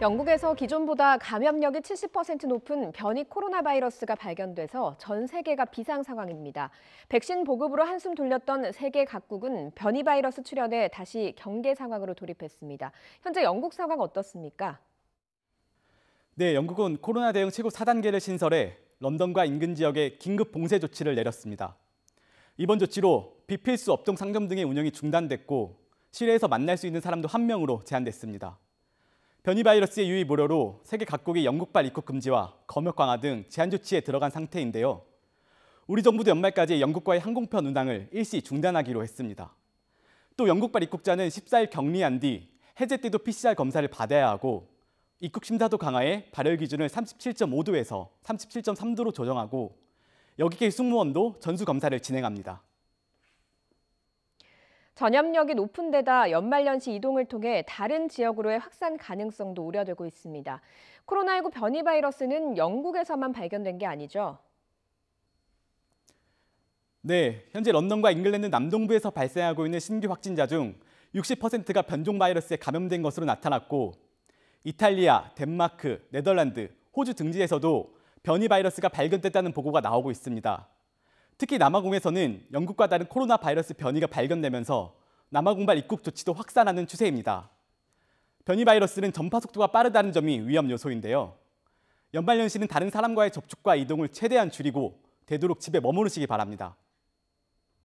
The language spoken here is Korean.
영국에서 기존보다 감염력이 70% 높은 변이 코로나 바이러스가 발견돼서 전 세계가 비상 상황입니다. 백신 보급으로 한숨 돌렸던 세계 각국은 변이 바이러스 출현에 다시 경계 상황으로 돌입했습니다. 현재 영국 상황 어떻습니까? 네, 영국은 코로나 대응 최고 4단계를 신설해 런던과 인근 지역에 긴급 봉쇄 조치를 내렸습니다. 이번 조치로 비필수 업종 상점 등의 운영이 중단됐고 실외에서 만날 수 있는 사람도 한 명으로 제한됐습니다. 변이 바이러스의 유입 우려로 세계 각국의 영국발 입국 금지와 검역 강화 등 제한 조치에 들어간 상태인데요. 우리 정부도 연말까지 영국과의 항공편 운항을 일시 중단하기로 했습니다. 또 영국발 입국자는 14일 격리한 뒤 해제 때도 PCR 검사를 받아야 하고 입국 심사도 강화해 발열 기준을 37.5도에서 37.3도로 조정하고 여객기 승무원도 전수 검사를 진행합니다. 전염력이 높은 데다 연말연시 이동을 통해 다른 지역으로의 확산 가능성도 우려되고 있습니다. 코로나19 변이 바이러스는 영국에서만 발견된 게 아니죠. 네, 현재 런던과 잉글랜드 남동부에서 발생하고 있는 신규 확진자 중 60%가 변종 바이러스에 감염된 것으로 나타났고 이탈리아, 덴마크, 네덜란드, 호주 등지에서도 변이 바이러스가 발견됐다는 보고가 나오고 있습니다. 특히 남아공에서는 영국과 다른 코로나 바이러스 변이가 발견되면서 남아공발 입국 조치도 확산하는 추세입니다. 변이 바이러스는 전파 속도가 빠르다는 점이 위험 요소인데요. 연말연시는 다른 사람과의 접촉과 이동을 최대한 줄이고 되도록 집에 머무르시기 바랍니다.